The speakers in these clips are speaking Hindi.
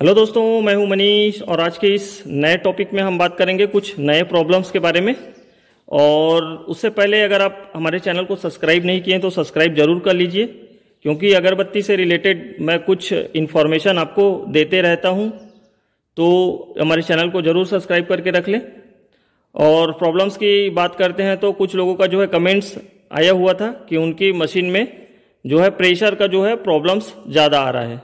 हेलो दोस्तों मैं हूं मनीष और आज के इस नए टॉपिक में हम बात करेंगे कुछ नए प्रॉब्लम्स के बारे में और उससे पहले अगर आप हमारे चैनल को सब्सक्राइब नहीं किए तो सब्सक्राइब जरूर कर लीजिए क्योंकि अगरबत्ती से रिलेटेड मैं कुछ इन्फॉर्मेशन आपको देते रहता हूं तो हमारे चैनल को जरूर सब्सक्राइब करके रख लें और प्रॉब्लम्स की बात करते हैं तो कुछ लोगों का जो है कमेंट्स आया हुआ था कि उनकी मशीन में जो है प्रेशर का जो है प्रॉब्लम्स ज़्यादा आ रहा है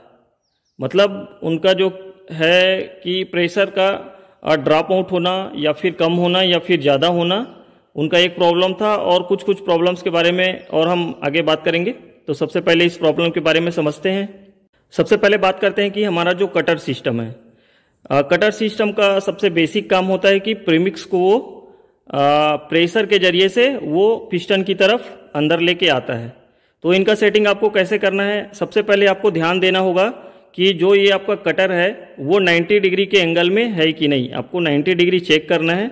मतलब उनका जो है कि प्रेशर का ड्रॉप आउट होना या फिर कम होना या फिर ज़्यादा होना उनका एक प्रॉब्लम था और कुछ कुछ प्रॉब्लम्स के बारे में और हम आगे बात करेंगे तो सबसे पहले इस प्रॉब्लम के बारे में समझते हैं सबसे पहले बात करते हैं कि हमारा जो कटर सिस्टम है कटर सिस्टम का सबसे बेसिक काम होता है कि प्रीमिक्स को वो प्रेशर के जरिए से वो पिस्टन की तरफ अंदर लेके आता है तो इनका सेटिंग आपको कैसे करना है सबसे पहले आपको ध्यान देना होगा कि जो ये आपका कटर है वो 90 डिग्री के एंगल में है कि नहीं आपको 90 डिग्री चेक करना है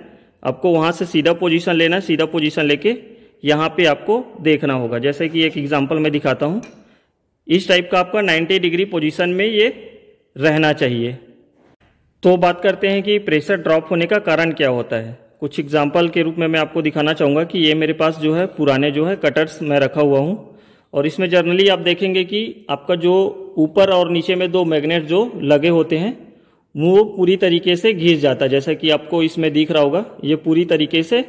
आपको वहाँ से सीधा पोजीशन लेना है सीधा पोजीशन लेके यहाँ पे आपको देखना होगा जैसे कि एक एग्जांपल मैं दिखाता हूँ इस टाइप का आपका 90 डिग्री पोजीशन में ये रहना चाहिए तो बात करते हैं कि प्रेशर ड्रॉप होने का कारण क्या होता है कुछ एग्जाम्पल के रूप में मैं आपको दिखाना चाहूँगा कि ये मेरे पास जो है पुराने जो है कटर्स मैं रखा हुआ हूँ और इसमें जर्नली आप देखेंगे कि आपका जो ऊपर और नीचे में दो मैग्नेट जो लगे होते हैं वो पूरी तरीके से घिस जाता है जैसा कि आपको इसमें दिख रहा होगा ये पूरी तरीके से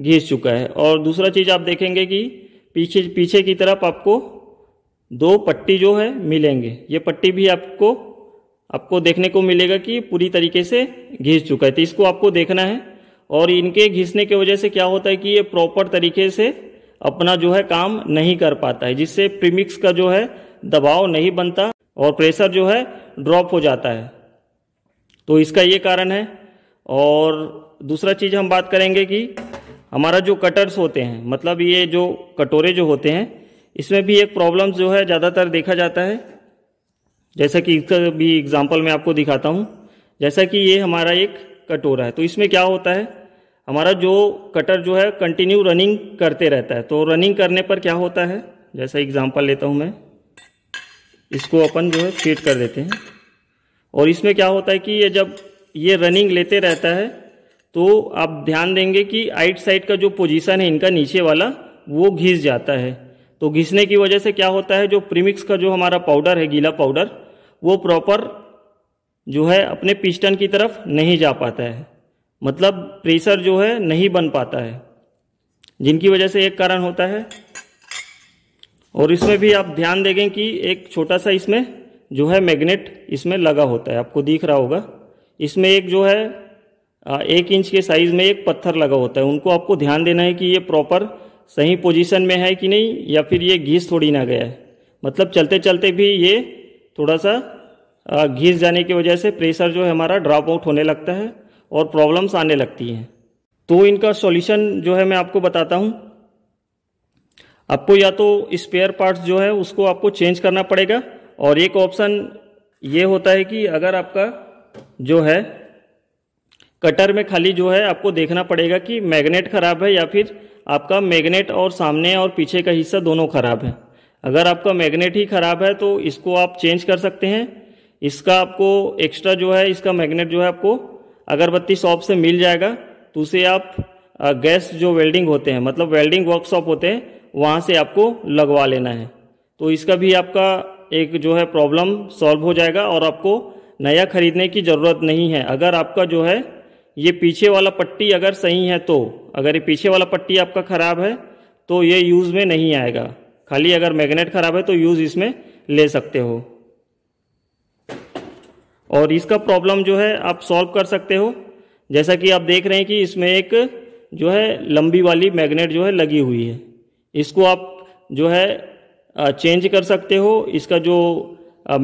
घिस चुका है और दूसरा चीज़ आप देखेंगे कि पीछे पीछे की तरफ आपको दो पट्टी जो है मिलेंगे ये पट्टी भी आपको आपको देखने को मिलेगा कि पूरी तरीके से घिस चुका है तो इसको आपको देखना है और इनके घिसने की वजह से क्या होता है कि ये प्रॉपर तरीके से अपना जो है काम नहीं कर पाता है जिससे प्रीमिक्स का जो है दबाव नहीं बनता और प्रेशर जो है ड्रॉप हो जाता है तो इसका ये कारण है और दूसरा चीज़ हम बात करेंगे कि हमारा जो कटर्स होते हैं मतलब ये जो कटोरे जो होते हैं इसमें भी एक प्रॉब्लम जो है ज़्यादातर देखा जाता है जैसा कि इसका भी एग्जाम्पल मैं आपको दिखाता हूँ जैसा कि ये हमारा एक कटोरा है तो इसमें क्या होता है हमारा जो कटर जो है कंटिन्यू रनिंग करते रहता है तो रनिंग करने पर क्या होता है जैसा एग्जांपल लेता हूं मैं इसको अपन जो है फीट कर देते हैं और इसमें क्या होता है कि ये जब ये रनिंग लेते रहता है तो आप ध्यान देंगे कि आइट साइड का जो पोजीशन है इनका नीचे वाला वो घिस जाता है तो घिसने की वजह से क्या होता है जो प्रीमिक्स का जो हमारा पाउडर है गीला पाउडर वो प्रॉपर जो है अपने पिस्टन की तरफ नहीं जा पाता है मतलब प्रेशर जो है नहीं बन पाता है जिनकी वजह से एक कारण होता है और इसमें भी आप ध्यान देंगे कि एक छोटा सा इसमें जो है मैग्नेट इसमें लगा होता है आपको दिख रहा होगा इसमें एक जो है एक इंच के साइज में एक पत्थर लगा होता है उनको आपको ध्यान देना है कि ये प्रॉपर सही पोजीशन में है कि नहीं या फिर ये घिस थोड़ी ना गया है मतलब चलते चलते भी ये थोड़ा सा घिस जाने की वजह से प्रेशर जो है हमारा ड्रॉप आउट होने लगता है और प्रॉब्लम्स आने लगती हैं तो इनका सॉल्यूशन जो है मैं आपको बताता हूँ आपको या तो स्पेयर पार्ट्स जो है उसको आपको चेंज करना पड़ेगा और एक ऑप्शन ये होता है कि अगर आपका जो है कटर में खाली जो है आपको देखना पड़ेगा कि मैग्नेट ख़राब है या फिर आपका मैग्नेट और सामने और पीछे का हिस्सा दोनों ख़राब है अगर आपका मैग्नेट ही ख़राब है तो इसको आप चेंज कर सकते हैं इसका आपको एक्स्ट्रा जो है इसका मैग्नेट जो है आपको अगरबत्ती शॉप से मिल जाएगा तो उसे आप गैस जो वेल्डिंग होते हैं मतलब वेल्डिंग वर्कशॉप होते हैं वहाँ से आपको लगवा लेना है तो इसका भी आपका एक जो है प्रॉब्लम सॉल्व हो जाएगा और आपको नया खरीदने की ज़रूरत नहीं है अगर आपका जो है ये पीछे वाला पट्टी अगर सही है तो अगर ये पीछे वाला पट्टी आपका ख़राब है तो ये यूज़ में नहीं आएगा खाली अगर मैग्नेट ख़राब है तो यूज़ इसमें ले सकते हो और इसका प्रॉब्लम जो है आप सॉल्व कर सकते हो जैसा कि आप देख रहे हैं कि इसमें एक जो है लंबी वाली मैग्नेट जो है लगी हुई है इसको आप जो है चेंज कर सकते हो इसका जो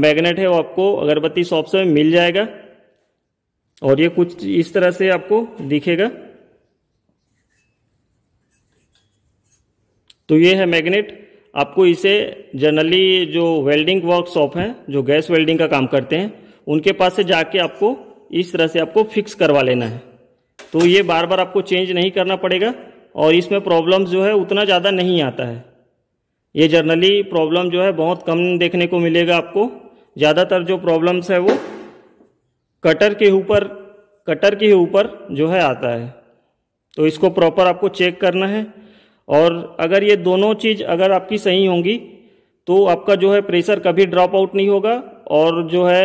मैग्नेट है वो आपको अगरबत्ती शॉप से मिल जाएगा और ये कुछ इस तरह से आपको दिखेगा तो ये है मैग्नेट आपको इसे जनरली जो वेल्डिंग वर्कशॉप हैं जो गैस वेल्डिंग का काम करते हैं उनके पास से जाके आपको इस तरह से आपको फिक्स करवा लेना है तो ये बार बार आपको चेंज नहीं करना पड़ेगा और इसमें प्रॉब्लम जो है उतना ज़्यादा नहीं आता है ये जर्नली प्रॉब्लम जो है बहुत कम देखने को मिलेगा आपको ज़्यादातर जो प्रॉब्लम्स है वो कटर के ऊपर कटर के ऊपर जो है आता है तो इसको प्रॉपर आपको चेक करना है और अगर ये दोनों चीज़ अगर आपकी सही होंगी तो आपका जो है प्रेशर कभी ड्रॉप आउट नहीं होगा और जो है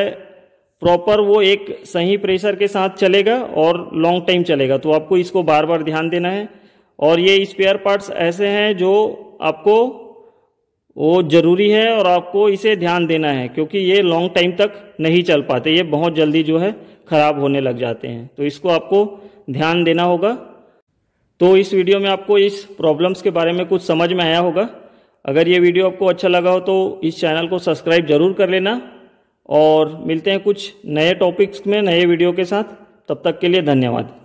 प्रॉपर वो एक सही प्रेशर के साथ चलेगा और लॉन्ग टाइम चलेगा तो आपको इसको बार बार ध्यान देना है और ये स्पेयर पार्ट्स ऐसे हैं जो आपको वो ज़रूरी है और आपको इसे ध्यान देना है क्योंकि ये लॉन्ग टाइम तक नहीं चल पाते ये बहुत जल्दी जो है ख़राब होने लग जाते हैं तो इसको आपको ध्यान देना होगा तो इस वीडियो में आपको इस प्रॉब्लम्स के बारे में कुछ समझ में आया होगा अगर ये वीडियो आपको अच्छा लगा हो तो इस चैनल को सब्सक्राइब जरूर कर लेना और मिलते हैं कुछ नए टॉपिक्स में नए वीडियो के साथ तब तक के लिए धन्यवाद